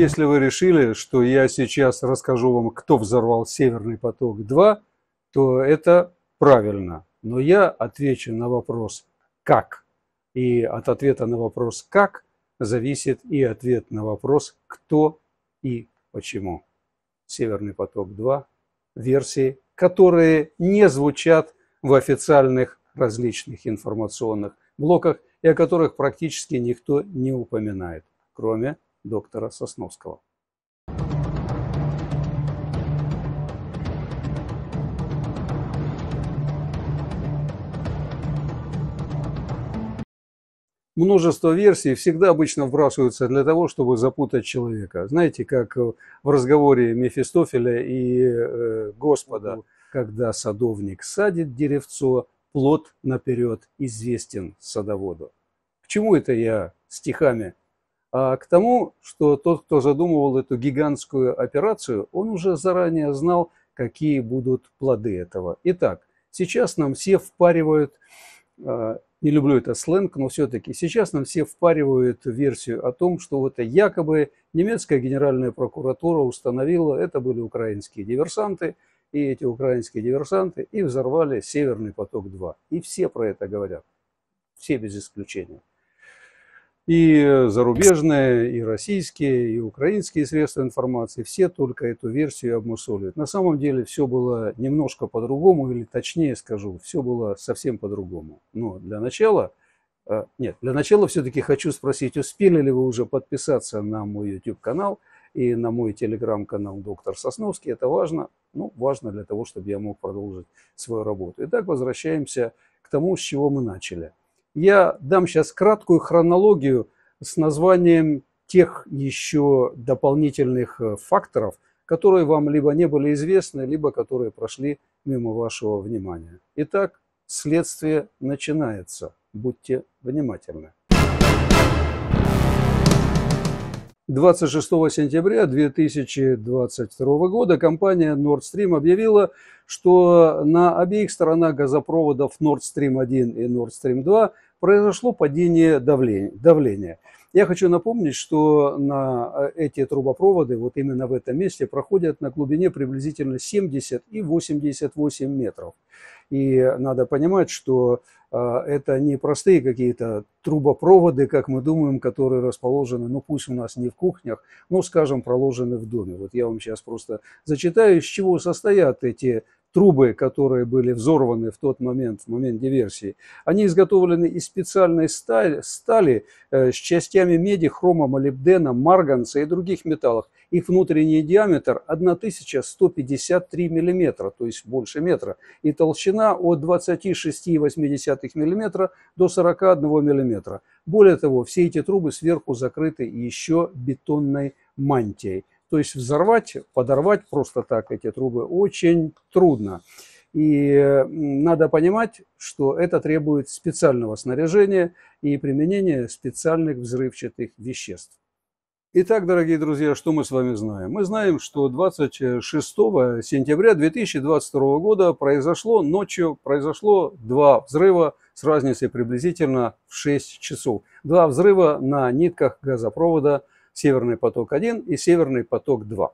Если вы решили, что я сейчас расскажу вам, кто взорвал Северный поток-2, то это правильно. Но я отвечу на вопрос «как». И от ответа на вопрос «как» зависит и ответ на вопрос «кто» и «почему». «Северный поток-2» версии, которые не звучат в официальных различных информационных блоках и о которых практически никто не упоминает, кроме доктора Сосновского. множество версий всегда обычно вбрасываются для того, чтобы запутать человека. Знаете, как в разговоре Мефистофеля и э, Господа, когда садовник садит деревцо, плод наперед известен садоводу. К чему это я стихами а к тому, что тот, кто задумывал эту гигантскую операцию, он уже заранее знал, какие будут плоды этого. Итак, сейчас нам все впаривают, а, не люблю это сленг, но все-таки сейчас нам все впаривают версию о том, что вот это якобы немецкая генеральная прокуратура установила, это были украинские диверсанты, и эти украинские диверсанты, и взорвали «Северный поток-2». И все про это говорят, все без исключения. И зарубежные, и российские, и украинские средства информации, все только эту версию обмусоливают. На самом деле все было немножко по-другому, или точнее скажу, все было совсем по-другому. Но для начала, э, нет, для начала все-таки хочу спросить, успели ли вы уже подписаться на мой YouTube-канал и на мой телеграм-канал «Доктор Сосновский». Это важно, ну, важно для того, чтобы я мог продолжить свою работу. Итак, возвращаемся к тому, с чего мы начали – я дам сейчас краткую хронологию с названием тех еще дополнительных э, факторов, которые вам либо не были известны, либо которые прошли мимо вашего внимания. Итак, следствие начинается. Будьте внимательны. 26 сентября 2022 года компания Nord Stream объявила, что на обеих сторонах газопроводов Nord Stream 1 и Nord Stream 2 произошло падение давления. Я хочу напомнить, что на э, эти трубопроводы, вот именно в этом месте, проходят на глубине приблизительно 70 и 88 метров. И надо понимать, что э, это не простые какие-то трубопроводы, как мы думаем, которые расположены, ну пусть у нас не в кухнях, но, скажем, проложены в доме. Вот я вам сейчас просто зачитаю, из чего состоят эти трубы, которые были взорваны в тот момент, в момент диверсии, они изготовлены из специальной стали, стали э, с частями меди, хрома, молибдена, марганца и других металлов. Их внутренний диаметр 1153 мм, то есть больше метра, и толщина от 26,8 мм до 41 мм. Более того, все эти трубы сверху закрыты еще бетонной мантией. То есть взорвать, подорвать просто так эти трубы очень трудно. И надо понимать, что это требует специального снаряжения и применения специальных взрывчатых веществ. Итак, дорогие друзья, что мы с вами знаем? Мы знаем, что 26 сентября 2022 года произошло ночью произошло два взрыва с разницей приблизительно в 6 часов. Два взрыва на нитках газопровода – Северный поток-1 и Северный поток-2.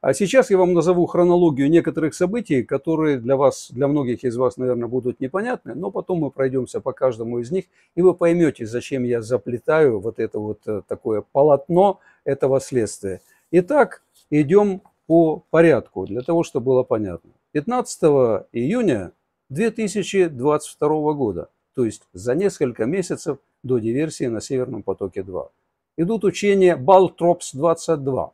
А сейчас я вам назову хронологию некоторых событий, которые для вас, для многих из вас, наверное, будут непонятны, но потом мы пройдемся по каждому из них, и вы поймете, зачем я заплетаю вот это вот э, такое полотно этого следствия. Итак, идем по порядку, для того, чтобы было понятно. 15 июня 2022 года, то есть за несколько месяцев до диверсии на Северном потоке 2 идут учения Балтропс-22.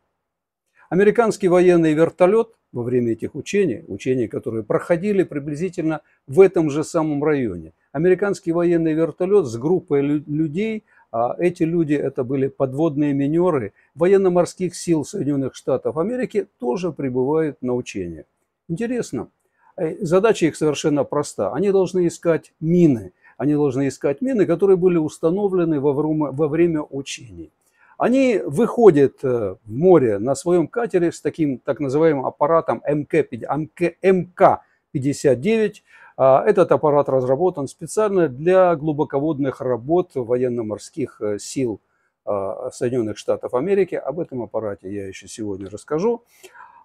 Американский военный вертолет во время этих учений, учений, которые проходили приблизительно в этом же самом районе, американский военный вертолет с группой людей, а эти люди это были подводные минеры военно-морских сил Соединенных Штатов Америки, тоже прибывают на учения. Интересно, э, задача их совершенно проста. Они должны искать мины – они должны искать мины, которые были установлены во время учений. Они выходят э, в море на своем катере с таким так называемым аппаратом МК-59. А, этот аппарат разработан специально для глубоководных работ военно-морских э, сил а, Соединенных Штатов Америки. Об этом аппарате я еще сегодня расскажу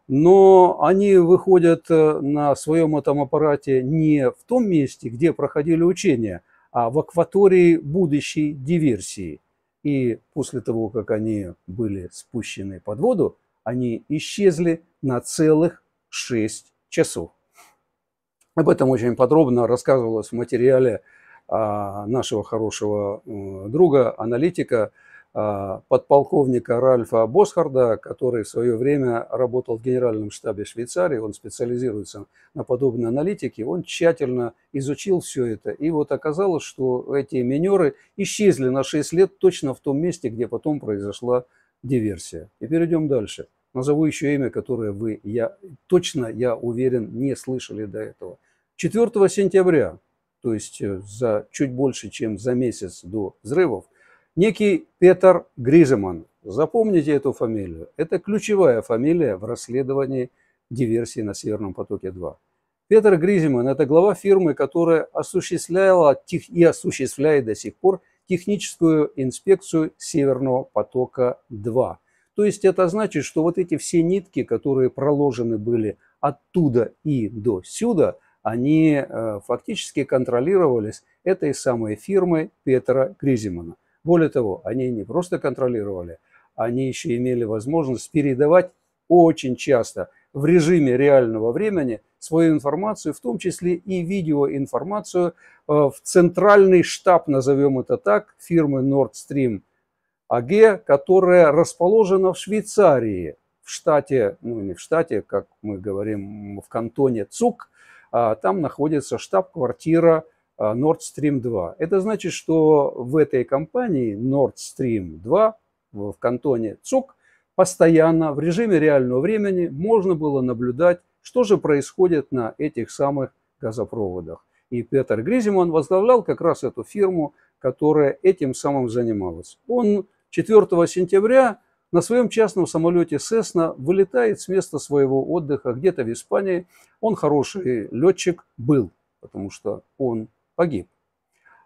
но они выходят э, на своем этом аппарате не в том месте, где проходили учения, а в акватории будущей диверсии. И после того, как они были спущены под воду, они исчезли на целых 6 часов. Об этом очень подробно рассказывалось в материале а, нашего хорошего э, друга, аналитика а, подполковника Ральфа Босхарда, который в свое время работал в генеральном штабе Швейцарии, он специализируется на подобной аналитике, он тщательно изучил все это. И вот оказалось, что эти минеры исчезли на 6 лет точно в том месте, где потом произошла диверсия. И перейдем дальше. Назову еще имя, которое вы, я точно, я уверен, не слышали до этого. 4 сентября, то есть э, за чуть больше, чем за месяц до взрывов, Некий Петр Грижеман, запомните эту фамилию, это ключевая фамилия в расследовании диверсии на Северном потоке-2. Петр Гриземан – это глава фирмы, которая осуществляла и осуществляет до сих пор техническую инспекцию Северного потока-2. То есть это значит, что вот эти все нитки, которые проложены были оттуда и до сюда, они э, фактически контролировались этой самой фирмой Петра Гриземана. Более того, они не просто контролировали, они еще имели возможность передавать очень часто в режиме реального времени свою информацию, в том числе и видеоинформацию, э, в центральный штаб, назовем это так, фирмы Nord Stream AG, а которая расположена в Швейцарии, в штате, ну не в штате, как мы говорим, в кантоне ЦУК, а там находится штаб-квартира а, Nord Stream 2. Это значит, что в этой компании Nord Stream 2 в кантоне ЦУК постоянно в режиме реального времени можно было наблюдать, что же происходит на этих самых газопроводах. И Петр Гризиман возглавлял как раз эту фирму, которая этим самым занималась. Он 4 сентября на своем частном самолете Cessna вылетает с места своего отдыха где-то в Испании. Он хороший летчик был, потому что он погиб.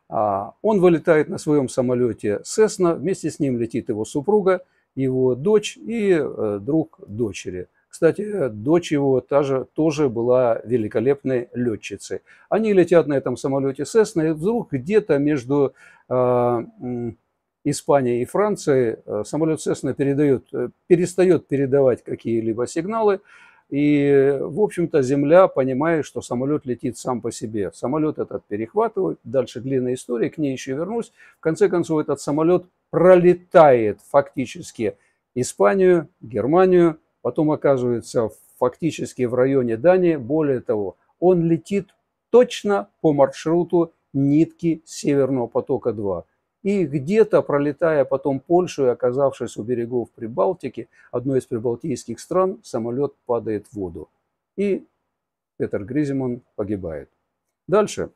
А, он вылетает на своем самолете Сесна, вместе с ним летит его супруга, его дочь и э, друг дочери. Кстати, дочь его та же, тоже была великолепной летчицей. Они летят на этом самолете Сесна, и вдруг где-то между э, Испанией и Францией э, самолет Сесна передает, э, перестает передавать какие-либо сигналы, и, в общем-то, Земля понимает, что самолет летит сам по себе. Самолет этот перехватывают, дальше длинная история, к ней еще вернусь. В конце концов, этот самолет пролетает фактически Испанию, Германию, потом оказывается фактически в районе Дании. Более того, он летит точно по маршруту нитки Северного потока-2 и где-то, пролетая потом Польшу и оказавшись у берегов Прибалтики, одной из прибалтийских стран, самолет падает в воду. И Петр Гризиман погибает. Дальше.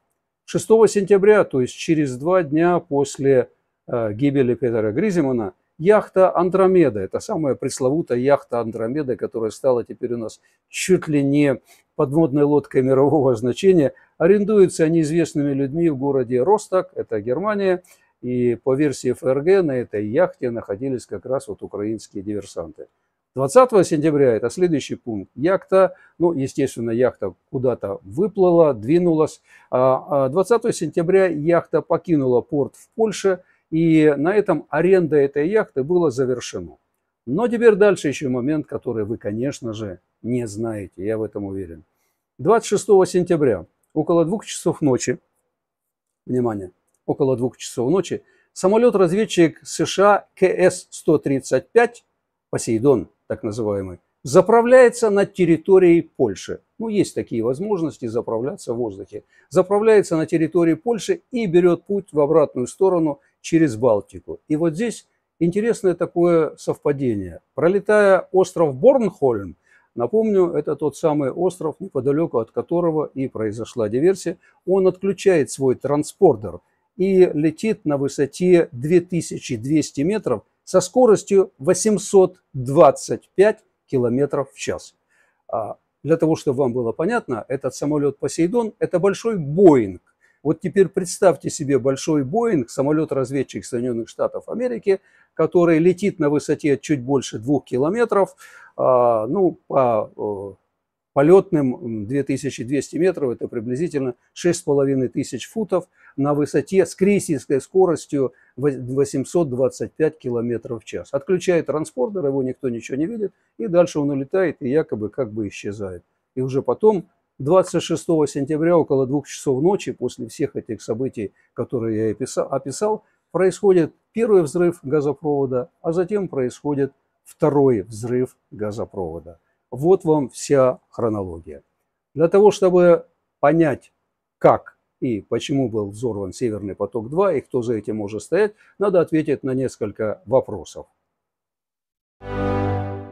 6 сентября, то есть через два дня после э, гибели Петра Гризимана, яхта Андромеда, это самая пресловутая яхта Андромеда, которая стала теперь у нас чуть ли не подводной лодкой мирового значения, арендуется неизвестными людьми в городе Росток, это Германия – и по версии ФРГ на этой яхте находились как раз вот украинские диверсанты. 20 сентября, это следующий пункт, яхта, ну, естественно, яхта куда-то выплыла, двинулась. 20 а, а сентября яхта покинула порт в Польше, и на этом аренда этой яхты была завершена. Но теперь дальше еще момент, который вы, конечно же, не знаете, я в этом уверен. 26 сентября, около двух часов ночи, внимание, около двух часов ночи, самолет-разведчик США КС-135 «Посейдон», так называемый, заправляется над территорией Польши. Ну, есть такие возможности заправляться в воздухе. Заправляется на территории Польши и берет путь в обратную сторону через Балтику. И вот здесь интересное такое совпадение. Пролетая остров Борнхольм, напомню, это тот самый остров, неподалеку от которого и произошла диверсия, он отключает свой транспортер и летит на высоте 2200 метров со скоростью 825 километров в час. А, для того, чтобы вам было понятно, этот самолет «Посейдон» – это большой «Боинг». Вот теперь представьте себе большой «Боинг», самолет-разведчик Соединенных Штатов Америки, который летит на высоте чуть больше двух километров, а, ну, по полетным 2200 метров, это приблизительно 6500 футов на высоте с крейсерской скоростью 825 километров в час. Отключает транспортер, его никто ничего не видит, и дальше он улетает и якобы как бы исчезает. И уже потом, 26 сентября, около двух часов ночи, после всех этих событий, которые я описал происходит первый взрыв газопровода, а затем происходит второй взрыв газопровода. Вот вам вся хронология. Для того, чтобы понять, как и почему был взорван Северный поток-2 и кто за этим может стоять, надо ответить на несколько вопросов. Я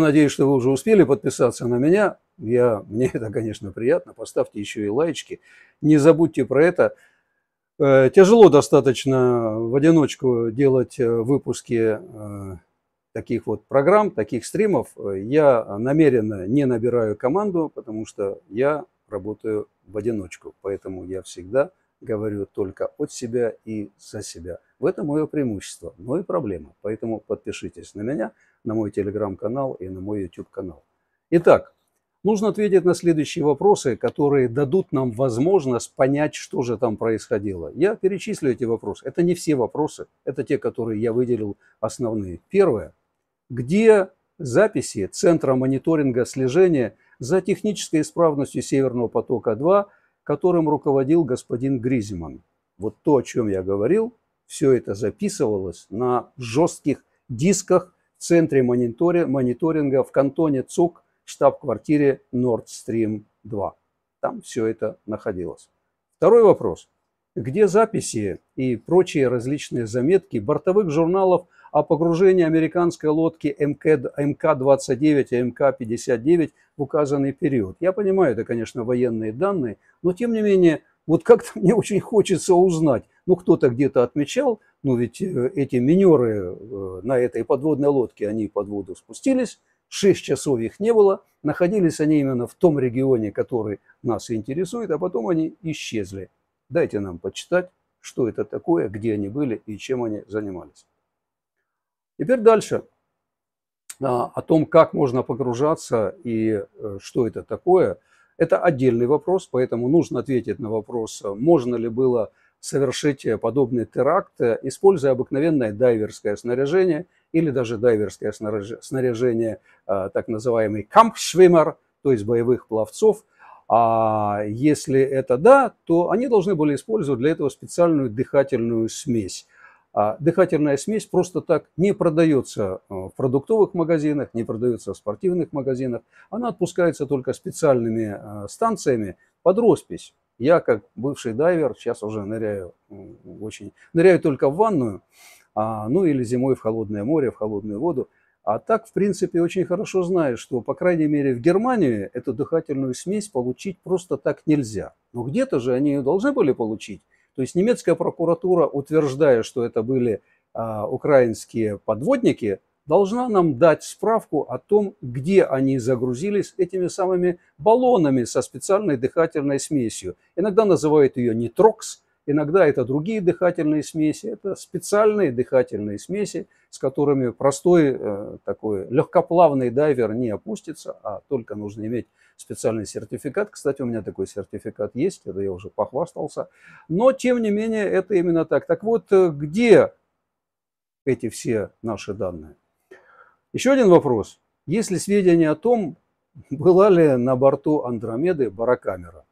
надеюсь, что вы уже успели подписаться на меня. Я, мне это, конечно, приятно. Поставьте еще и лайки. Не забудьте про это. Э, тяжело достаточно в одиночку делать э, выпуски э, таких вот программ, таких стримов. Я намеренно не набираю команду, потому что я работаю в одиночку. Поэтому я всегда говорю только от себя и за себя. В этом мое преимущество, но и проблема. Поэтому подпишитесь на меня, на мой телеграм-канал и на мой YouTube-канал. Итак, нужно ответить на следующие вопросы, которые дадут нам возможность понять, что же там происходило. Я перечислю эти вопросы. Это не все вопросы, это те, которые я выделил основные. Первое. Где записи Центра мониторинга слежения за технической исправностью Северного потока-2, которым руководил господин Гризиман? Вот то, о чем я говорил, все это записывалось на жестких дисках в Центре мониторинга в кантоне ЦУК штаб-квартире Nord Stream 2. Там все это находилось. Второй вопрос. Где записи и прочие различные заметки бортовых журналов о погружении американской лодки МК-29 и МК-59 в указанный период? Я понимаю, это, конечно, военные данные, но тем не менее, вот как-то мне очень хочется узнать. Ну, кто-то где-то отмечал, ну ведь э, эти минеры э, на этой подводной лодке, они под воду спустились, 6 часов их не было, находились они именно в том регионе, который нас интересует, а потом они исчезли. Дайте нам почитать, что это такое, где они были и чем они занимались. Теперь дальше а, о том, как можно погружаться и э, что это такое, это отдельный вопрос, поэтому нужно ответить на вопрос, можно ли было совершить э, подобный теракт, э, используя обыкновенное дайверское снаряжение или даже дайверское снаряжение э, так называемый кампшвимер, то есть боевых пловцов. А если это да, то они должны были использовать для этого специальную дыхательную смесь. А дыхательная смесь просто так не продается в продуктовых магазинах, не продается в спортивных магазинах. Она отпускается только специальными станциями под роспись. Я, как бывший дайвер, сейчас уже ныряю очень... Ныряю только в ванную, а, ну или зимой в холодное море, в холодную воду. А так, в принципе, очень хорошо знаю, что, по крайней мере, в Германии эту дыхательную смесь получить просто так нельзя. Но где-то же они ее должны были получить. То есть немецкая прокуратура, утверждая, что это были а, украинские подводники, должна нам дать справку о том, где они загрузились этими самыми баллонами со специальной дыхательной смесью. Иногда называют ее нитрокс, иногда это другие дыхательные смеси, это специальные дыхательные смеси, с которыми простой э, такой легкоплавный дайвер не опустится, а только нужно иметь специальный сертификат. Кстати, у меня такой сертификат есть, это я уже похвастался. Но, тем не менее, это именно так. Так вот, э, где эти все наши данные? Еще один вопрос. Есть ли сведения о том, была ли на борту Андромеды барокамера?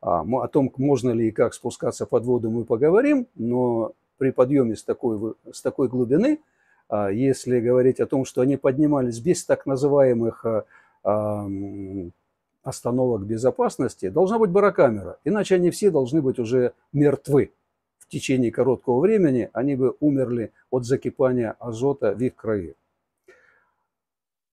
А, о том, можно ли и как спускаться под воду, мы поговорим, но при подъеме с такой, с такой глубины, а, если говорить о том, что они поднимались без так называемых а, остановок безопасности, должна быть барокамера, иначе они все должны быть уже мертвы. В течение короткого времени они бы умерли от закипания азота в их крови.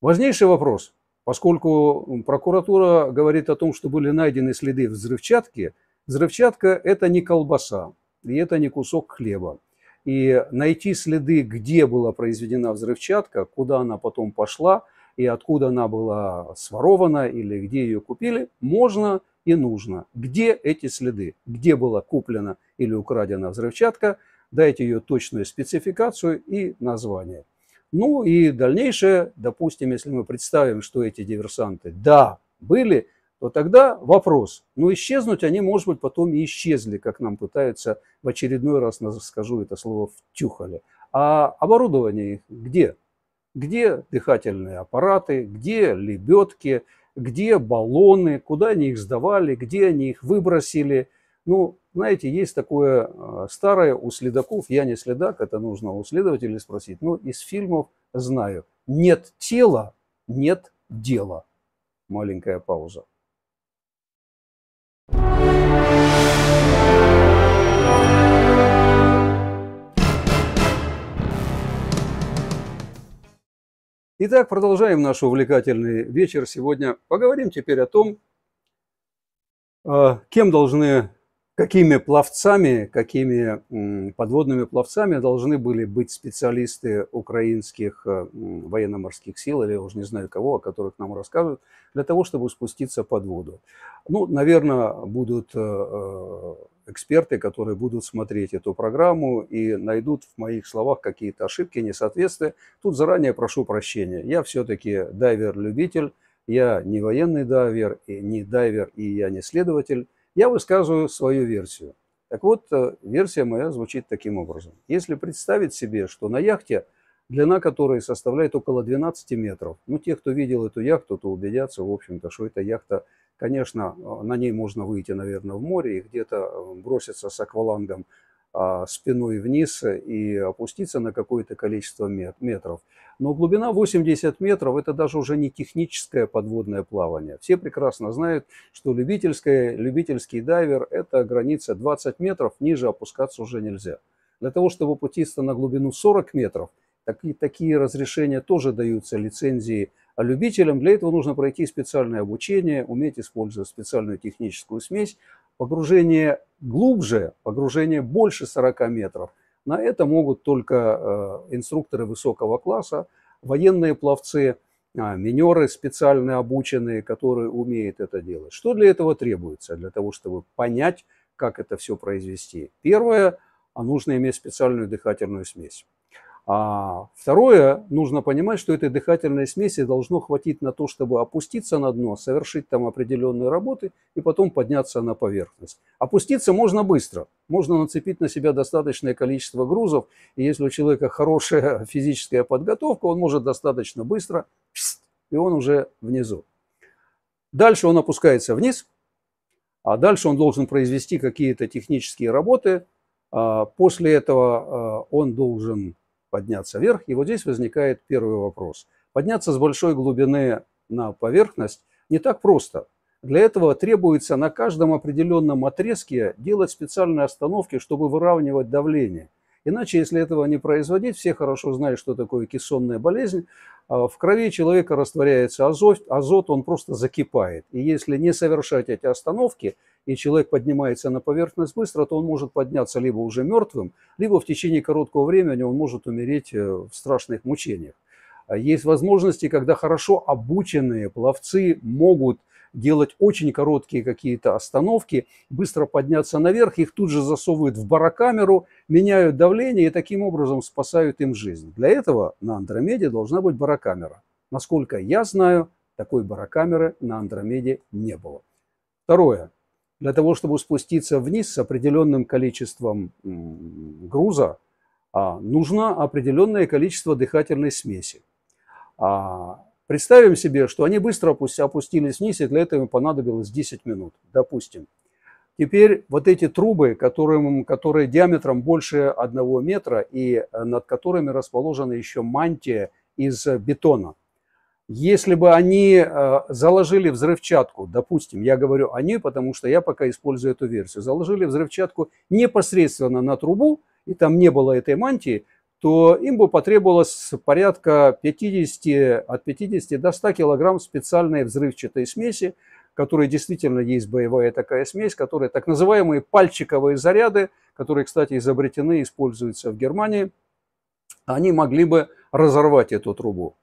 Важнейший вопрос, поскольку прокуратура говорит о том, что были найдены следы взрывчатки. Взрывчатка – это не колбаса, и это не кусок хлеба. И найти следы, где была произведена взрывчатка, куда она потом пошла и откуда она была сворована или где ее купили, можно и нужно. Где эти следы? Где была куплена или украдена взрывчатка? Дайте ее точную спецификацию и название. Ну и дальнейшее, допустим, если мы представим, что эти диверсанты, да, были, то тогда вопрос, ну исчезнуть они, может быть, потом и исчезли, как нам пытаются в очередной раз, скажу это слово, втюхали. А оборудование их где? Где дыхательные аппараты, где лебедки, где баллоны, куда они их сдавали, где они их выбросили, ну, знаете, есть такое э, старое у следаков, я не следак, это нужно у следователей спросить, но ну, из фильмов знаю. Нет тела, нет дела. Маленькая пауза. Итак, продолжаем наш увлекательный вечер сегодня. Поговорим теперь о том, э, кем должны какими пловцами, какими подводными пловцами должны были быть специалисты украинских э, военно-морских сил, или я уже не знаю кого, о которых нам рассказывают, для того, чтобы спуститься под воду. Ну, наверное, будут э, э, эксперты, которые будут смотреть эту программу и найдут в моих словах какие-то ошибки, несоответствия. Тут заранее прошу прощения. Я все-таки дайвер-любитель, я не военный дайвер, и не дайвер, и я не следователь. Я высказываю свою версию. Так вот, э, версия моя звучит таким образом. Если представить себе, что на яхте, длина которой составляет около 12 метров, ну, те, кто видел эту яхту, то убедятся, в общем-то, что эта яхта, конечно, э, на ней можно выйти, наверное, в море и где-то э, броситься с аквалангом а, спиной вниз и опуститься на какое-то количество метров. Но глубина 80 метров – это даже уже не техническое подводное плавание. Все прекрасно знают, что любительское, любительский дайвер – это граница 20 метров, ниже опускаться уже нельзя. Для того, чтобы опуститься на глубину 40 метров, такие, такие разрешения тоже даются лицензии а любителям для этого нужно пройти специальное обучение, уметь использовать специальную техническую смесь, Погружение глубже, погружение больше 40 метров, на это могут только э, инструкторы высокого класса, военные пловцы, а, минеры специально обученные, которые умеют это делать. Что для этого требуется, для того, чтобы понять, как это все произвести? Первое, а нужно иметь специальную дыхательную смесь. А второе, нужно понимать, что этой дыхательной смеси должно хватить на то, чтобы опуститься на дно, совершить там определенные работы и потом подняться на поверхность. Опуститься можно быстро, можно нацепить на себя достаточное количество грузов, и если у человека хорошая физическая подготовка, он может достаточно быстро, и он уже внизу. Дальше он опускается вниз, а дальше он должен произвести какие-то технические работы. А после этого а, он должен подняться вверх. И вот здесь возникает первый вопрос. Подняться с большой глубины на поверхность не так просто. Для этого требуется на каждом определенном отрезке делать специальные остановки, чтобы выравнивать давление – Иначе, если этого не производить, все хорошо знают, что такое кессонная болезнь, а, в крови человека растворяется азот, азот, он просто закипает. И если не совершать эти остановки, и человек поднимается на поверхность быстро, то он может подняться либо уже мертвым, либо в течение короткого времени он может умереть э, в страшных мучениях. А, есть возможности, когда хорошо обученные пловцы могут – делать очень короткие какие-то остановки, быстро подняться наверх, их тут же засовывают в барокамеру, меняют давление и таким образом спасают им жизнь. Для этого на Андромеде должна быть барокамера. Насколько я знаю, такой барокамеры на Андромеде не было. Второе. Для того, чтобы спуститься вниз с определенным количеством груза, а, нужно определенное количество дыхательной смеси. А, Представим себе, что они быстро опустились вниз, и для этого им понадобилось 10 минут, допустим. Теперь вот эти трубы, которым, которые диаметром больше одного метра и э, над которыми расположена еще мантия из э, бетона. Если бы они э, заложили взрывчатку, допустим, я говорю о ней, потому что я пока использую эту версию, заложили взрывчатку непосредственно на трубу, и там не было этой мантии, то им бы потребовалось порядка 50, от 50 до 100 килограмм специальной взрывчатой смеси, которой действительно есть боевая такая смесь, которая так называемые пальчиковые заряды, которые, кстати, изобретены и используются в Германии, они могли бы разорвать эту трубу.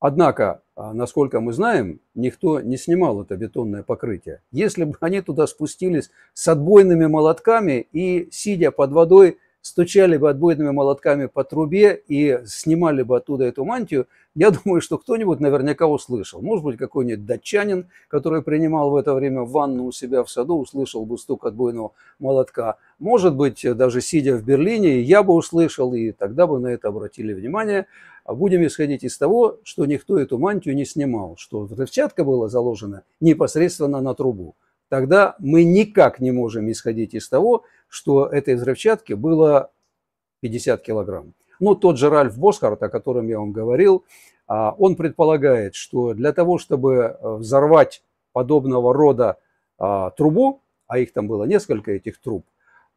Однако, а, насколько мы знаем, никто не снимал это бетонное покрытие. Если бы они туда спустились с отбойными молотками и, сидя под водой, стучали бы отбойными молотками по трубе и снимали бы оттуда эту мантию, я думаю, что кто-нибудь наверняка услышал. Может быть, какой-нибудь датчанин, который принимал в это время ванну у себя в саду, услышал бы стук отбойного молотка. Может быть, даже сидя в Берлине, я бы услышал, и тогда бы на это обратили внимание. А будем исходить из того, что никто эту мантию не снимал, что взрывчатка была заложена непосредственно на трубу тогда мы никак не можем исходить из того, что этой взрывчатки было 50 килограмм. Ну, тот же Ральф Босхарт, о котором я вам говорил, а, он предполагает, что для того, чтобы э, взорвать подобного рода а, трубу, а их там было несколько этих труб,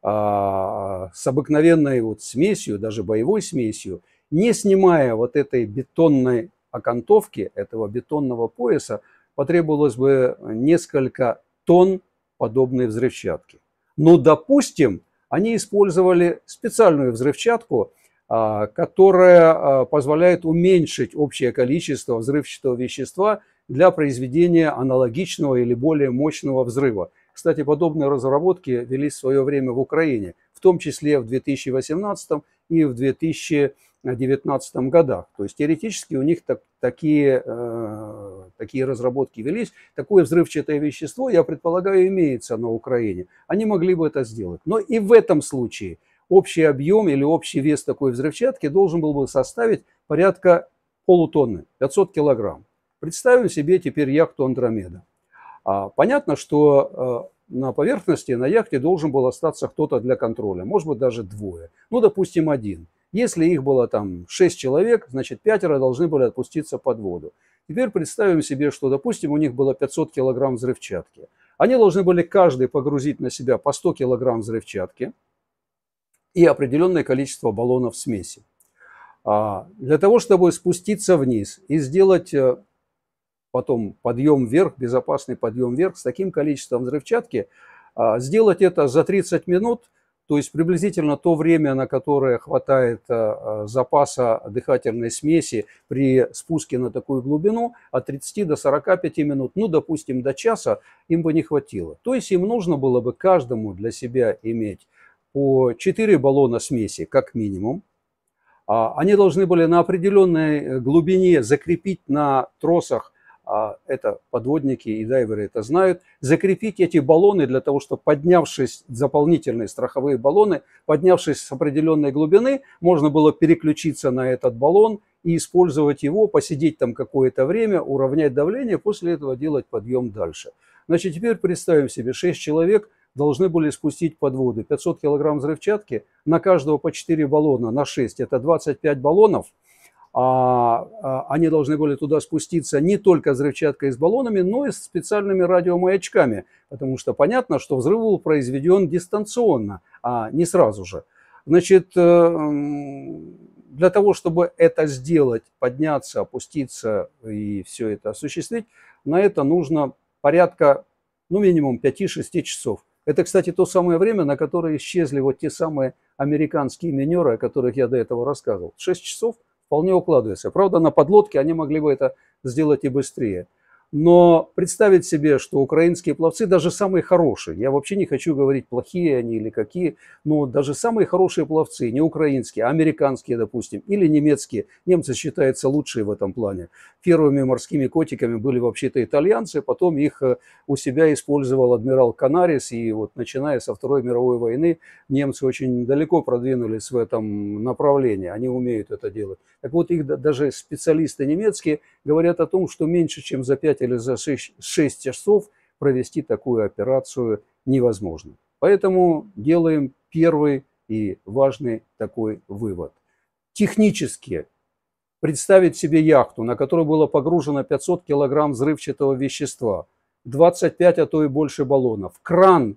а, с обыкновенной вот смесью, даже боевой смесью, не снимая вот этой бетонной окантовки, этого бетонного пояса, потребовалось бы несколько тонн подобной взрывчатки. Но, ну, допустим, они использовали специальную взрывчатку, а, которая а, позволяет уменьшить общее количество взрывчатого вещества для произведения аналогичного или более мощного взрыва. Кстати, подобные разработки велись в свое время в Украине, в том числе в 2018 и в 2000 19 годах. То есть теоретически у них так, такие, э, такие разработки велись. Такое взрывчатое вещество, я предполагаю, имеется на Украине. Они могли бы это сделать. Но и в этом случае общий объем или общий вес такой взрывчатки должен был бы составить порядка полутонны, 500 килограмм. Представим себе теперь яхту «Андромеда». А, понятно, что э, на поверхности на яхте должен был остаться кто-то для контроля, может быть, даже двое. Ну, допустим, один – если их было там 6 человек, значит пятеро должны были отпуститься под воду. Теперь представим себе, что, допустим, у них было 500 килограмм взрывчатки. Они должны были каждый погрузить на себя по 100 килограмм взрывчатки и определенное количество баллонов смеси. А для того, чтобы спуститься вниз и сделать э, потом подъем вверх, безопасный подъем вверх с таким количеством взрывчатки, а, сделать это за 30 минут то есть приблизительно то время, на которое хватает э, э, запаса дыхательной смеси при спуске на такую глубину, от 30 до 45 минут, ну, допустим, до часа, им бы не хватило. То есть им нужно было бы каждому для себя иметь по 4 баллона смеси как минимум. А, они должны были на определенной э, глубине закрепить на тросах а это подводники и дайверы это знают, закрепить эти баллоны для того, чтобы поднявшись, заполнительные страховые баллоны, поднявшись с определенной глубины, можно было переключиться на этот баллон и использовать его, посидеть там какое-то время, уравнять давление, после этого делать подъем дальше. Значит, теперь представим себе, 6 человек должны были спустить под воду 500 килограмм взрывчатки, на каждого по 4 баллона, на 6, это 25 баллонов – а, а они должны были туда спуститься не только взрывчаткой с баллонами, но и с специальными радиомаячками, потому что понятно, что взрыв был произведен дистанционно, а не сразу же. Значит, э, для того, чтобы это сделать, подняться, опуститься и все это осуществить, на это нужно порядка, ну, минимум 5-6 часов. Это, кстати, то самое время, на которое исчезли вот те самые американские минеры, о которых я до этого рассказывал. 6 часов вполне укладывается. Правда, на подлодке они могли бы это сделать и быстрее. Но представить себе, что украинские пловцы, даже самые хорошие, я вообще не хочу говорить, плохие они или какие, но даже самые хорошие пловцы, не украинские, а американские, допустим, или немецкие, немцы считаются лучшие в этом плане. Первыми морскими котиками были вообще-то итальянцы, потом их э, у себя использовал адмирал Канарис, и вот начиная со Второй мировой войны немцы очень далеко продвинулись в этом направлении, они умеют это делать. Так вот, их даже специалисты немецкие – говорят о том, что меньше, чем за 5 или за 6, 6 часов провести такую операцию невозможно. Поэтому делаем первый и важный такой вывод. Технически представить себе яхту, на которой было погружено 500 килограмм взрывчатого вещества, 25, а то и больше баллонов, кран,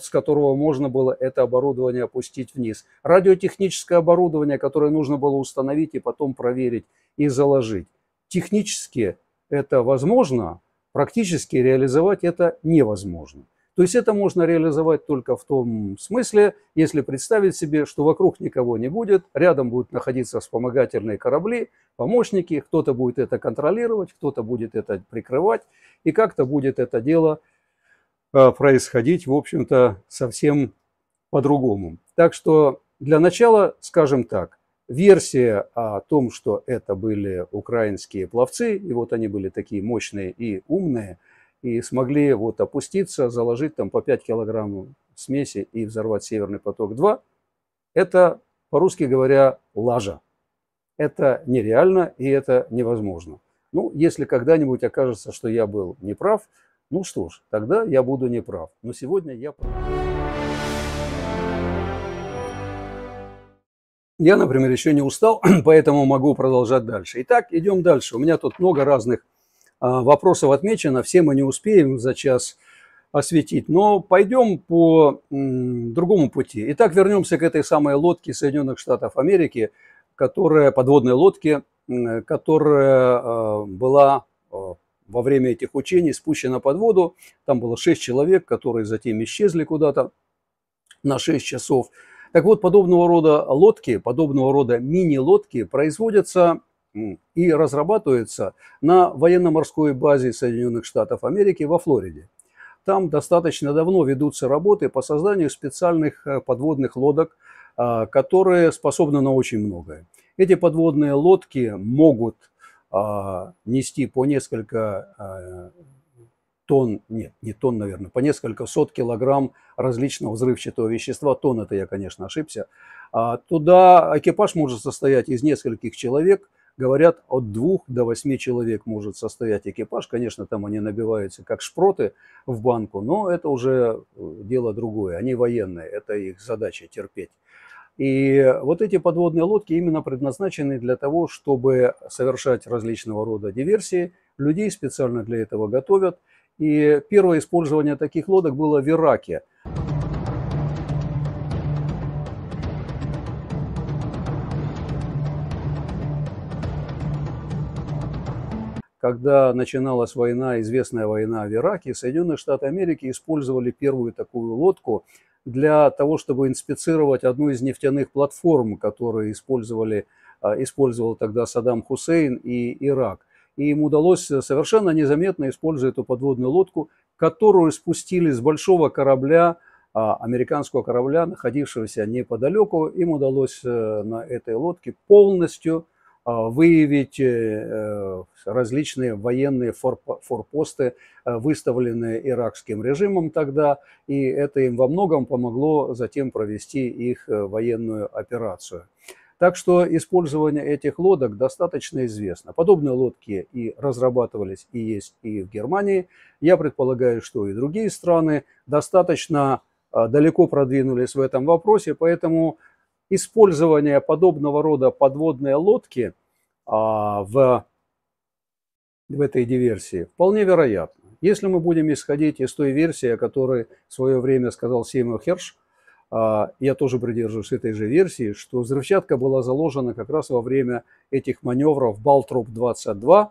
с которого можно было это оборудование опустить вниз, радиотехническое оборудование, которое нужно было установить и потом проверить и заложить технически это возможно, практически реализовать это невозможно. То есть это можно реализовать только в том смысле, если представить себе, что вокруг никого не будет, рядом будут находиться вспомогательные корабли, помощники, кто-то будет это контролировать, кто-то будет это прикрывать, и как-то будет это дело э, происходить, в общем-то, совсем по-другому. Так что для начала скажем так, Версия о том, что это были украинские пловцы, и вот они были такие мощные и умные, и смогли вот опуститься, заложить там по 5 килограмм смеси и взорвать «Северный поток-2», это, по-русски говоря, лажа. Это нереально и это невозможно. Ну, если когда-нибудь окажется, что я был неправ, ну что ж, тогда я буду неправ. Но сегодня я Я, например, еще не устал, поэтому могу продолжать дальше. Итак, идем дальше. У меня тут много разных а, вопросов отмечено. Все мы не успеем за час осветить, но пойдем по другому пути. Итак, вернемся к этой самой лодке Соединенных Штатов Америки, которая, подводной лодке, которая а, была а, во время этих учений спущена под воду. Там было шесть человек, которые затем исчезли куда-то на 6 часов. Так вот, подобного рода лодки, подобного рода мини-лодки производятся и разрабатываются на военно-морской базе Соединенных Штатов Америки во Флориде. Там достаточно давно ведутся работы по созданию специальных э, подводных лодок, а, которые способны на очень многое. Эти подводные лодки могут а, нести по несколько а, тонн, нет, не тонн, наверное, по несколько сот килограмм различного взрывчатого вещества, тонн это я, конечно, ошибся, а, туда экипаж может состоять из нескольких человек, говорят, от двух до восьми человек может состоять экипаж. Конечно, там они набиваются как шпроты в банку, но это уже э, дело другое. Они военные, это их задача терпеть. И вот эти подводные лодки именно предназначены для того, чтобы совершать различного рода диверсии. Людей специально для этого готовят. И первое использование таких лодок было в Ираке. Когда начиналась война, известная война в Ираке, Соединенные Штаты Америки использовали первую такую лодку для того, чтобы инспицировать одну из нефтяных платформ, которые использовали, а, использовал тогда Саддам Хусейн и Ирак и им удалось э, совершенно незаметно, используя эту подводную лодку, которую спустили с большого корабля, а, американского корабля, находившегося неподалеку, им удалось э, на этой лодке полностью а, выявить э, различные военные форпосты, выставленные иракским режимом тогда, и это им во многом помогло затем провести их военную операцию. Так что использование этих лодок достаточно известно. Подобные лодки и разрабатывались, и есть и в Германии. Я предполагаю, что и другие страны достаточно а, далеко продвинулись в этом вопросе, поэтому использование подобного рода подводной лодки а, в, в этой диверсии вполне вероятно. Если мы будем исходить из той версии, о которой в свое время сказал Сеймур Херш, а, я тоже придерживаюсь этой же версии, что взрывчатка была заложена как раз во время этих маневров Балтруп-22,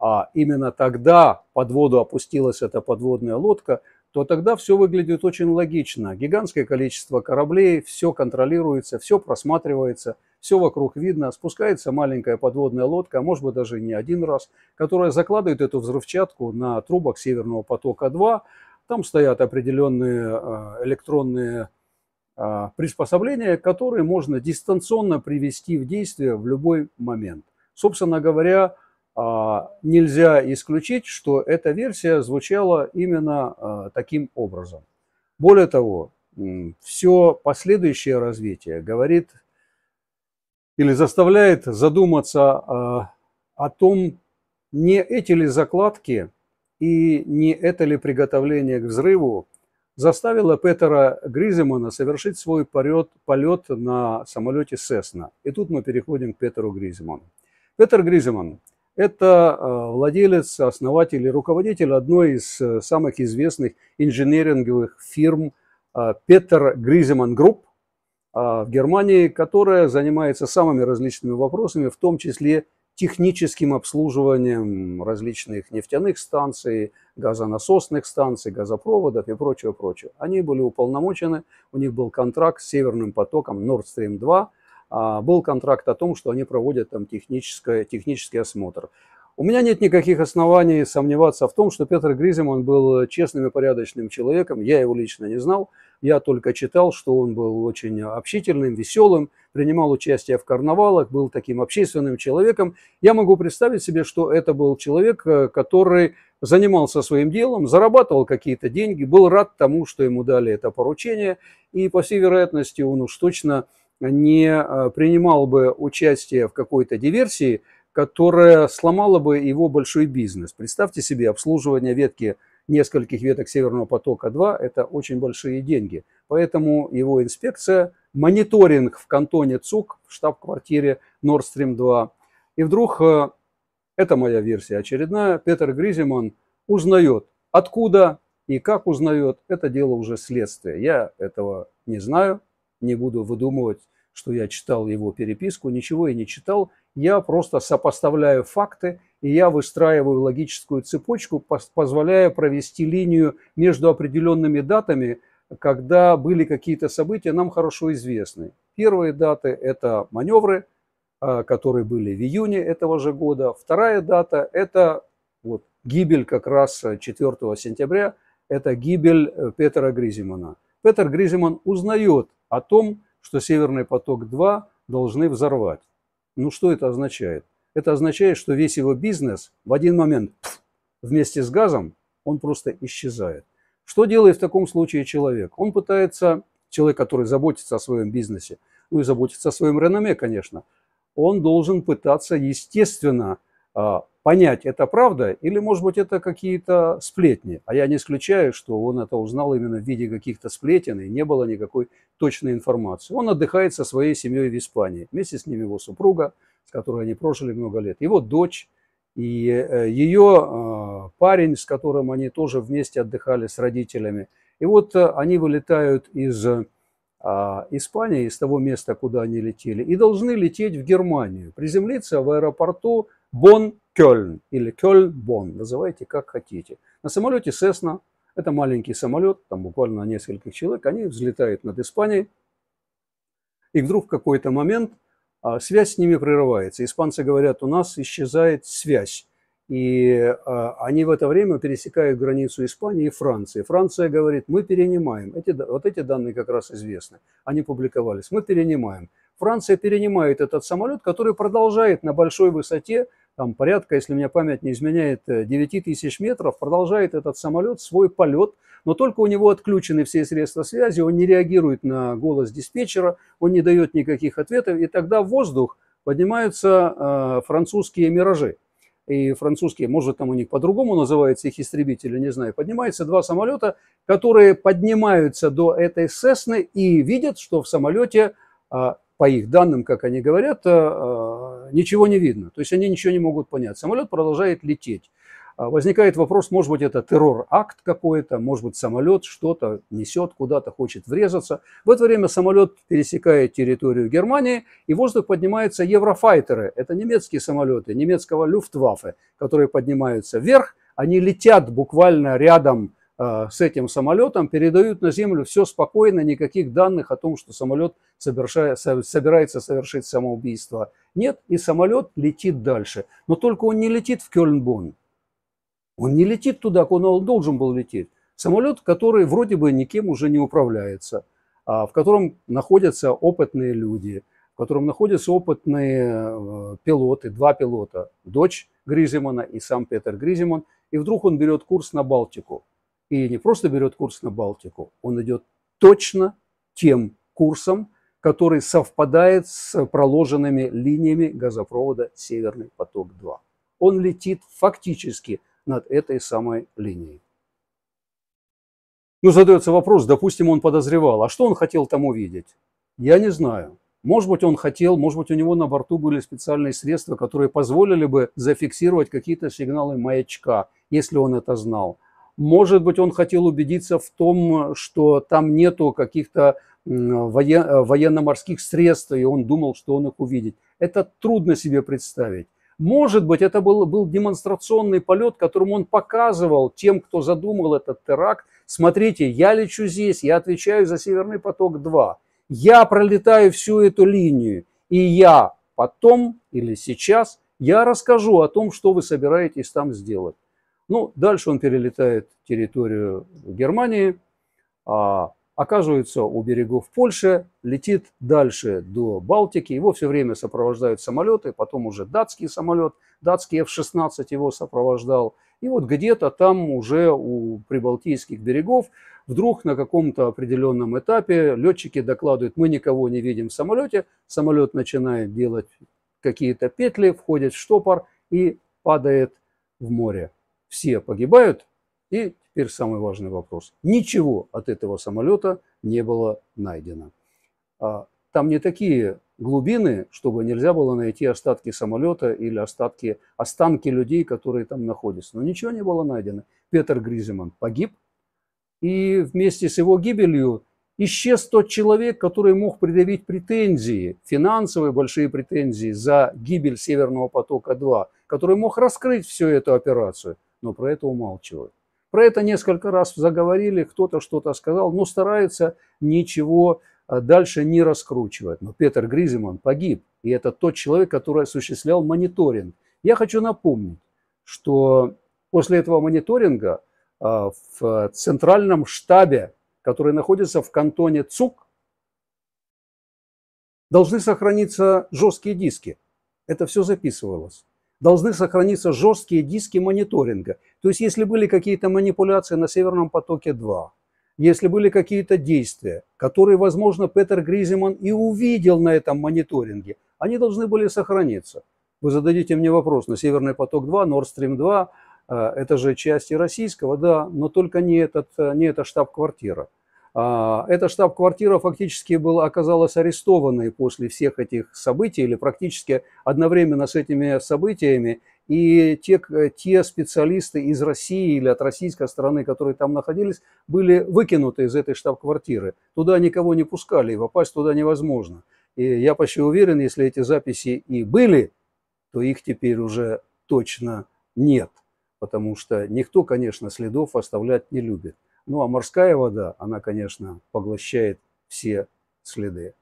а именно тогда под воду опустилась эта подводная лодка, то тогда все выглядит очень логично. Гигантское количество кораблей, все контролируется, все просматривается, все вокруг видно. Спускается маленькая подводная лодка, а может быть даже не один раз, которая закладывает эту взрывчатку на трубах Северного потока-2. Там стоят определенные а, электронные а, приспособления, которые можно дистанционно привести в действие в любой момент. Собственно говоря, а, нельзя исключить, что эта версия звучала именно а, таким образом. Более того, все последующее развитие говорит или заставляет задуматься о том, не эти ли закладки и не это ли приготовление к взрыву заставила Петера Гриземана совершить свой полет, полет на самолете «Сесна». И тут мы переходим к Петеру Гриземану. Петер Гриземан – это э, владелец, основатель и руководитель одной из э, самых известных инженеринговых фирм э, Петер Гриземан Групп в Германии, которая занимается самыми различными вопросами, в том числе техническим обслуживанием различных нефтяных станций, газонасосных станций, газопроводов и прочего, прочего. Они были уполномочены, у них был контракт с Северным потоком Nord Stream 2, а, был контракт о том, что они проводят там техническое, технический осмотр. У меня нет никаких оснований сомневаться в том, что Петр Гризем, был честным и порядочным человеком, я его лично не знал, я только читал, что он был очень общительным, веселым, принимал участие в карнавалах, был таким общественным человеком. Я могу представить себе, что это был человек, э, который занимался своим делом, зарабатывал какие-то деньги, был рад тому, что ему дали это поручение, и, по всей вероятности, он уж точно не э, принимал бы участие в какой-то диверсии, которая сломала бы его большой бизнес. Представьте себе обслуживание ветки нескольких веток Северного потока-2 – это очень большие деньги. Поэтому его инспекция, мониторинг в кантоне ЦУК, в штаб-квартире Nord Stream 2. И вдруг, э, это моя версия очередная, Петер Гриземан узнает, откуда и как узнает, это дело уже следствие Я этого не знаю, не буду выдумывать, что я читал его переписку, ничего и не читал. Я просто сопоставляю факты – и я выстраиваю логическую цепочку, позволяя провести линию между определенными датами, когда были какие-то события, нам хорошо известны. Первые даты – это маневры, а, которые были в июне этого же года. Вторая дата – это вот, гибель как раз 4 сентября, это гибель э, Петера Гризимана. Петер Гризиман узнает о том, что «Северный поток-2» должны взорвать. Ну что это означает? Это означает, что весь его бизнес в один момент вместе с газом, он просто исчезает. Что делает в таком случае человек? Он пытается, человек, который заботится о своем бизнесе, ну и заботится о своем реноме, конечно, он должен пытаться, естественно, а, понять, это правда или, может быть, это какие-то сплетни. А я не исключаю, что он это узнал именно в виде каких-то сплетен и не было никакой точной информации. Он отдыхает со своей семьей в Испании. Вместе с ним его супруга, с которой они прожили много лет, его дочь и э, ее э, парень, с которым они тоже вместе отдыхали с родителями. И вот э, они вылетают из а, Испании, из того места, куда они летели, и должны лететь в Германию, приземлиться в аэропорту бон кёльн или кёльн бон называйте как хотите. На самолете Сесна, это маленький самолет, там буквально несколько человек, они взлетают над Испанией, и вдруг в какой-то момент а, связь с ними прерывается. Испанцы говорят, у нас исчезает связь. И а, они в это время пересекают границу Испании и Франции. Франция говорит, мы перенимаем. Эти, вот эти данные как раз известны. Они публиковались. Мы перенимаем. Франция перенимает этот самолет, который продолжает на большой высоте, там порядка, если меня память не изменяет, 9 э, тысяч метров, продолжает этот самолет свой полет, но только у него отключены все средства связи, он не реагирует на голос диспетчера, он не дает никаких ответов, и тогда в воздух поднимаются э, французские «Миражи», и французские, может там у них по-другому называется их истребители, не знаю, поднимается два самолета, которые поднимаются до этой Сесны и видят, что в самолете, а, по их данным, как они говорят, а, а, ничего не видно. То есть они ничего не могут понять. Самолет продолжает лететь. А, возникает вопрос, может быть, это террор-акт какой-то, может быть, самолет что-то несет куда-то, хочет врезаться. В это время самолет пересекает территорию Германии, и в воздух поднимаются еврофайтеры. Это немецкие самолеты, немецкого люфтваффе, которые поднимаются вверх. Они летят буквально рядом а, с этим самолетом, передают на землю все спокойно, никаких данных о том, что самолет собирается совершить самоубийство. Нет, и самолет летит дальше. Но только он не летит в Кёльн-Бонн. Он не летит туда, куда он должен был лететь. Самолет, который вроде бы никем уже не управляется, а в котором находятся опытные люди, в котором находятся опытные э, пилоты, два пилота, дочь Гриземана и сам Петер Гриземан. И вдруг он берет курс на Балтику. И не просто берет курс на Балтику, он идет точно тем курсом, который совпадает с проложенными линиями газопровода «Северный поток-2». Он летит фактически – над этой самой линией. Ну, задается вопрос, допустим, он подозревал, а что он хотел там увидеть? Я не знаю. Может быть, он хотел, может быть, у него на борту были специальные средства, которые позволили бы зафиксировать какие-то сигналы маячка, если он это знал. Может быть, он хотел убедиться в том, что там нету каких-то э, военно-морских средств, и он думал, что он их увидит. Это трудно себе представить. Может быть, это был, был демонстрационный полет, которым он показывал тем, кто задумал этот теракт. Смотрите, я лечу здесь, я отвечаю за Северный поток-2. Я пролетаю всю эту линию. И я потом или сейчас, я расскажу о том, что вы собираетесь там сделать. Ну, дальше он перелетает территорию Германии, а оказывается у берегов Польши, летит дальше до Балтики. Его все время сопровождают самолеты, потом уже датский самолет, датский F-16 его сопровождал. И вот где-то там уже у прибалтийских берегов вдруг на каком-то определенном этапе летчики докладывают, мы никого не видим в самолете, самолет начинает делать какие-то петли, входит в штопор и падает в море. Все погибают, и теперь самый важный вопрос. Ничего от этого самолета не было найдено. А, там не такие глубины, чтобы нельзя было найти остатки самолета или остатки, останки людей, которые там находятся. Но ничего не было найдено. Петр Гриземан погиб, и вместе с его гибелью исчез тот человек, который мог предъявить претензии, финансовые большие претензии за гибель Северного потока-2, который мог раскрыть всю эту операцию, но про это умалчивают. Про это несколько раз заговорили, кто-то что-то сказал, но старается ничего э, дальше не раскручивать. Но Петр Гриземан погиб, и это тот человек, который осуществлял мониторинг. Я хочу напомнить, что после этого мониторинга э, в центральном штабе, который находится в кантоне ЦУК, должны сохраниться жесткие диски. Это все записывалось должны сохраниться жесткие диски мониторинга. То есть если были какие-то манипуляции на Северном потоке-2, если были какие-то действия, которые, возможно, Петер Гризиман и увидел на этом мониторинге, они должны были сохраниться. Вы зададите мне вопрос на Северный поток-2, Nord Stream 2, э, это же части российского, да, но только не, этот, э, не эта штаб-квартира. А, эта штаб-квартира фактически была, оказалась арестованной после всех этих событий или практически одновременно с этими событиями. И те, те специалисты из России или от российской стороны, которые там находились, были выкинуты из этой штаб-квартиры. Туда никого не пускали, и попасть туда невозможно. И я почти уверен, если эти записи и были, то их теперь уже точно нет, потому что никто, конечно, следов оставлять не любит. Ну а морская вода, она, конечно, поглощает все следы.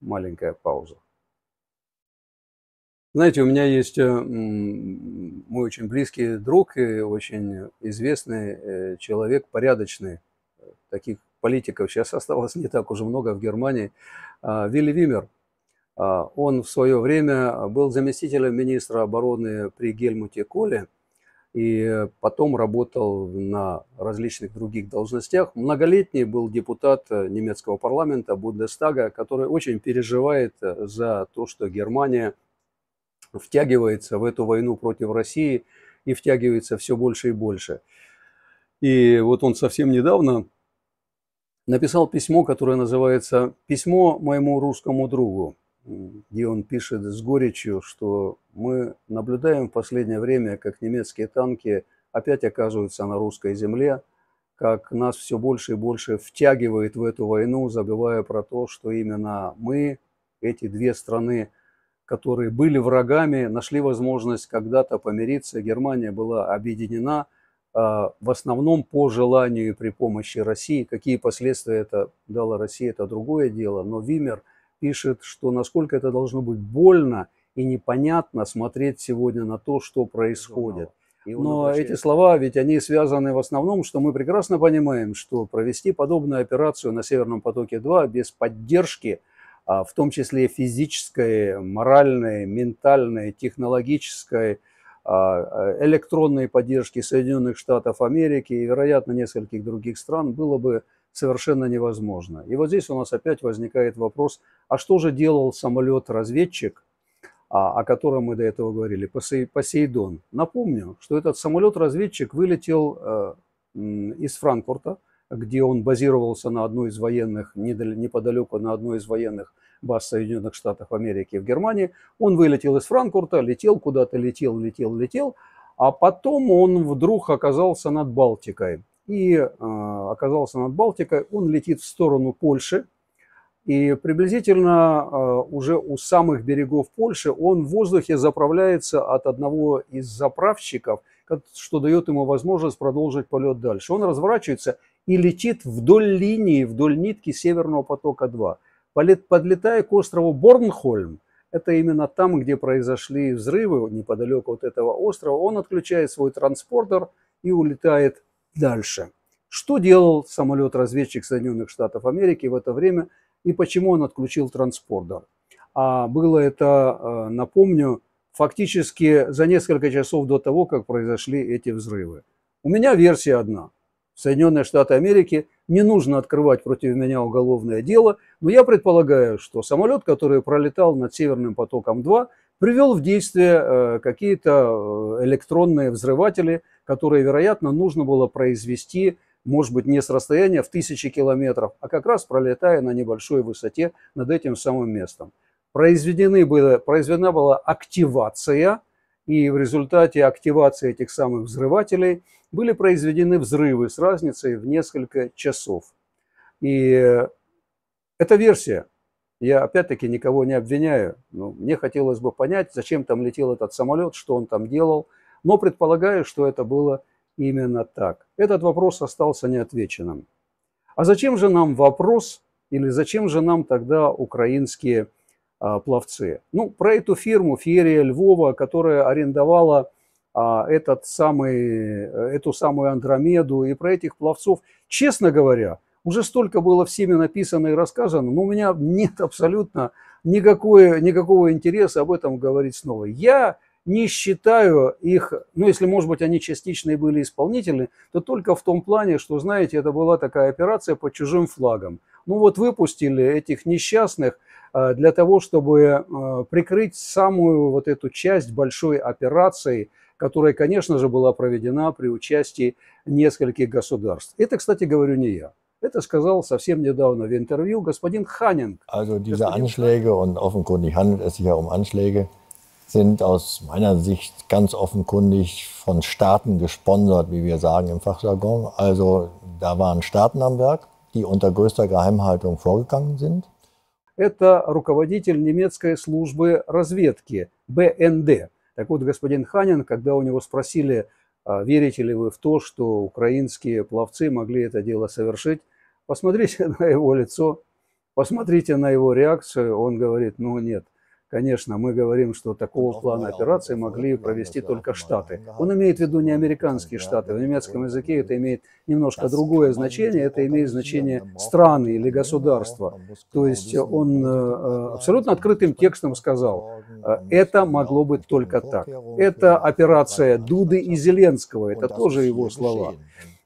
Маленькая пауза. Знаете, у меня есть э, мой очень близкий друг и очень известный э, человек, порядочный. Э, таких политиков сейчас осталось не так уже много в Германии. А, Вилли Вимер. А, он в свое время был заместителем министра обороны при Гельмуте Коле – и потом работал на различных других должностях. Многолетний был депутат э, немецкого парламента Бундестага, который очень переживает э, за то, что Германия втягивается в эту войну против России и втягивается все больше и больше. И вот он совсем недавно написал письмо, которое называется «Письмо моему русскому другу» где он пишет с горечью, что мы наблюдаем в последнее время, как немецкие танки опять оказываются на русской земле, как нас все больше и больше втягивает в эту войну, забывая про то, что именно мы, эти две страны, которые были врагами, нашли возможность когда-то помириться. Германия была объединена а, в основном по желанию и при помощи России. Какие последствия это дала России, это другое дело. Но Вимер – пишет, что насколько это должно быть больно и непонятно смотреть сегодня на то, что происходит. Но эти слова, ведь они связаны в основном, что мы прекрасно понимаем, что провести подобную операцию на Северном потоке-2 без поддержки, а, в том числе физической, моральной, ментальной, технологической, а, а, электронной поддержки Соединенных Штатов Америки и, вероятно, нескольких других стран, было бы совершенно невозможно. И вот здесь у нас опять возникает вопрос, а что же делал самолет-разведчик, а, о котором мы до этого говорили, Посейдон? Напомню, что этот самолет-разведчик вылетел э, из Франкфурта, где он базировался на одной из военных, неподалеку на одной из военных баз Соединенных Штатов Америки в Германии. Он вылетел из Франкфурта, летел куда-то, летел, летел, летел, а потом он вдруг оказался над Балтикой и э, оказался над Балтикой. Он летит в сторону Польши, и приблизительно э, уже у самых берегов Польши он в воздухе заправляется от одного из заправщиков, что дает ему возможность продолжить полет дальше. Он разворачивается и летит вдоль линии, вдоль нитки Северного потока-2. Подлетая к острову Борнхольм, это именно там, где произошли взрывы неподалеку от этого острова, он отключает свой транспортер и улетает дальше. Что делал самолет-разведчик Соединенных Штатов Америки в это время и почему он отключил транспортер А было это, э, напомню, фактически за несколько часов до того, как произошли эти взрывы. У меня версия одна. Соединенные Штаты Америки не нужно открывать против меня уголовное дело, но я предполагаю, что самолет, который пролетал над Северным потоком-2, привел в действие э, какие-то э, электронные взрыватели, которые, вероятно, нужно было произвести, может быть, не с расстояния а в тысячи километров, а как раз пролетая на небольшой высоте над этим самым местом. Произведены было, произведена была активация, и в результате активации этих самых взрывателей были произведены взрывы с разницей в несколько часов. И э, эта версия я опять-таки никого не обвиняю. Но ну, мне хотелось бы понять, зачем там летел этот самолет, что он там делал. Но предполагаю, что это было именно так. Этот вопрос остался неотвеченным. А зачем же нам вопрос или зачем же нам тогда украинские а, пловцы? Ну, про эту фирму Ферия Львова, которая арендовала а, этот самый, э, эту самую Андромеду и про этих пловцов, честно говоря, уже столько было всеми написано и рассказано, но у меня нет абсолютно никакого никакого интереса об этом говорить снова. Я не считаю их, ну если, может быть, они частично и были исполнительны, то только в том плане, что, знаете, это была такая операция под чужим флагом. Ну вот выпустили этих несчастных а, для того, чтобы а, прикрыть самую вот эту часть большой операции, которая, конечно же, была проведена при участии нескольких государств. Это, кстати, говорю не я. Это сказал совсем недавно в интервью господин Ханинг. Also diese господин... Anschläge und offenkundig handelt es sich ja um Anschläge, sind aus meiner Sicht ganz offenkundig von Staaten gesponsert, wie wir sagen im Fachjargon. Also da waren Staaten am Werk, die unter größter Geheimhaltung vorgegangen sind. Это руководитель немецкой службы разведки БНД. Так вот, господин Ханин, когда у него спросили, верите ли вы в то, что украинские пловцы могли это дело совершить, Посмотрите на его лицо, посмотрите на его реакцию. Он говорит, ну нет, Конечно, мы говорим, что такого плана операции могли провести только Штаты. Он имеет в виду не американские Штаты. В немецком языке это имеет немножко другое значение. Это имеет значение страны или государства. То есть он э, абсолютно открытым текстом сказал, э, это могло быть только так. Это операция Дуды и Зеленского. Это тоже его слова.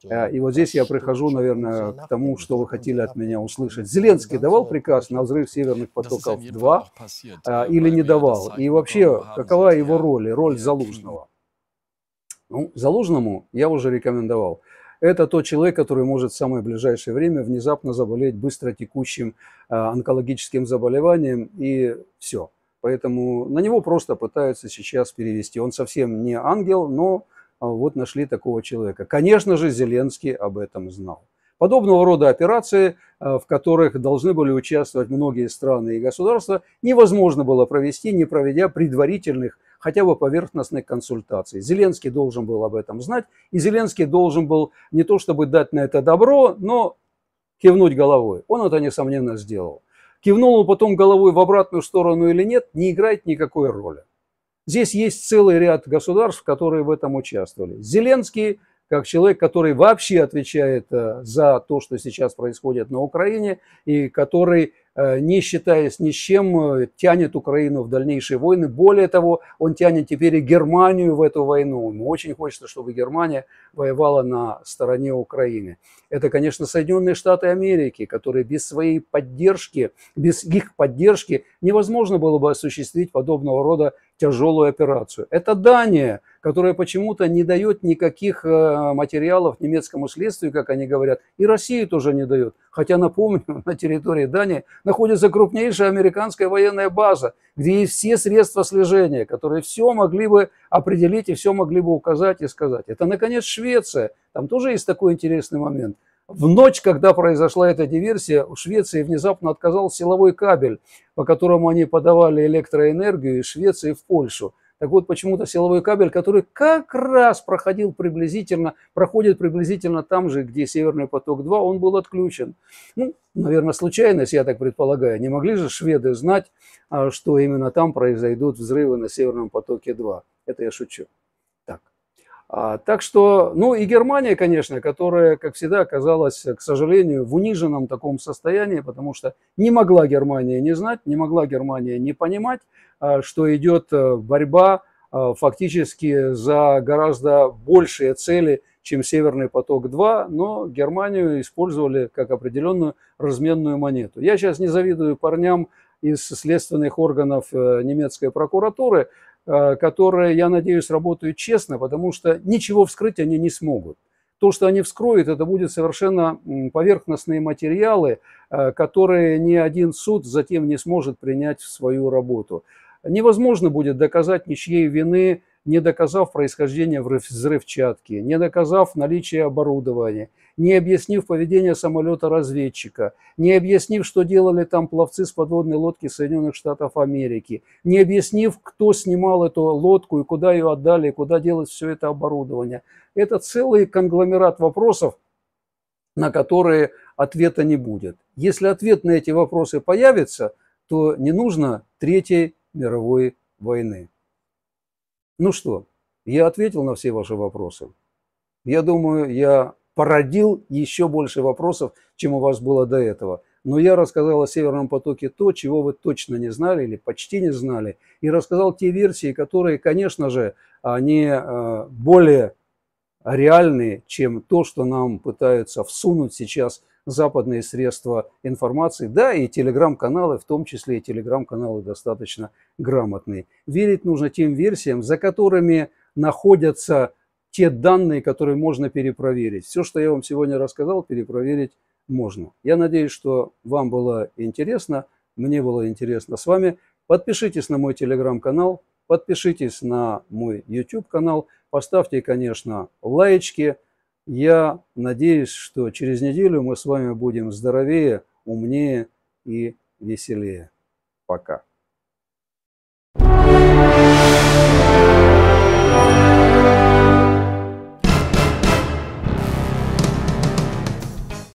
Э, и вот здесь я прихожу, наверное, к тому, что вы хотели от меня услышать. Зеленский давал приказ на взрыв северных потоков 2 э, э, или не давал? И вообще, а какова его роль, роль Залужного? Ну, Залужному я уже рекомендовал. Это тот человек, который может в самое ближайшее время внезапно заболеть быстро текущим онкологическим заболеванием и все. Поэтому на него просто пытаются сейчас перевести. Он совсем не ангел, но а, вот нашли такого человека. Конечно же, Зеленский об этом знал. Подобного рода операции, а, в которых должны были участвовать многие страны и государства, невозможно было провести, не проведя предварительных, хотя бы поверхностных консультаций. Зеленский должен был об этом знать, и Зеленский должен был не то чтобы дать на это добро, но кивнуть головой. Он это, несомненно, сделал. Кивнул он потом головой в обратную сторону или нет, не играет никакой роли. Здесь есть целый ряд государств, которые в этом участвовали. Зеленский, как человек, который вообще отвечает э, за то, что сейчас происходит на Украине, и который, э, не считаясь ни с чем, э, тянет Украину в дальнейшие войны. Более того, он тянет теперь и Германию в эту войну. Ему очень хочется, чтобы Германия воевала на стороне Украины. Это, конечно, Соединенные Штаты Америки, которые без своей поддержки, без их поддержки невозможно было бы осуществить подобного рода тяжелую операцию. Это Дания, которая почему-то не дает никаких э, материалов немецкому следствию, как они говорят, и России тоже не дает. Хотя, напомню, на территории Дании находится крупнейшая американская военная база, где есть все средства слежения, которые все могли бы определить и все могли бы указать и сказать. Это, наконец, Швеция. Там тоже есть такой интересный момент – в ночь, когда произошла эта диверсия, у Швеции внезапно отказал силовой кабель, по которому они подавали электроэнергию из Швеции в Польшу. Так вот, почему-то силовой кабель, который как раз проходил приблизительно, проходит приблизительно там же, где Северный поток-2, он был отключен. Ну, наверное, случайность, я так предполагаю. Не могли же шведы знать, а, что именно там произойдут взрывы на Северном потоке-2. Это я шучу. А, так что, ну и Германия, конечно, которая, как всегда, оказалась, к сожалению, в униженном таком состоянии, потому что не могла Германия не знать, не могла Германия не понимать, а, что идет э, борьба а, фактически за гораздо большие цели, чем Северный поток-2, но Германию использовали как определенную разменную монету. Я сейчас не завидую парням из следственных органов э, немецкой прокуратуры, Э, которые, я надеюсь, работают честно, потому что ничего вскрыть они не смогут. То, что они вскроют, это будут совершенно поверхностные материалы, э, которые ни один суд затем не сможет принять в свою работу. Невозможно будет доказать ничьей вины не доказав происхождение взрывчатки, не доказав наличие оборудования, не объяснив поведение самолета-разведчика, не объяснив, что делали там пловцы с подводной лодки Соединенных Штатов Америки, не объяснив, кто снимал эту лодку и куда ее отдали, куда делать все это оборудование. Это целый конгломерат вопросов, на которые ответа не будет. Если ответ на эти вопросы появится, то не нужно Третьей мировой войны. Ну что, я ответил на все ваши вопросы. Я думаю, я породил еще больше вопросов, чем у вас было до этого. Но я рассказал о Северном потоке то, чего вы точно не знали или почти не знали. И рассказал те версии, которые, конечно же, они э, более реальные, чем то, что нам пытаются всунуть сейчас западные средства информации, да, и телеграм-каналы, в том числе и телеграм-каналы достаточно грамотные. Верить нужно тем версиям, за которыми находятся те данные, которые можно перепроверить. Все, что я вам сегодня рассказал, перепроверить можно. Я надеюсь, что вам было интересно, мне было интересно с вами. Подпишитесь на мой телеграм-канал, подпишитесь на мой YouTube-канал, поставьте, конечно, лайки, я надеюсь, что через неделю мы с вами будем здоровее, умнее и веселее. Пока.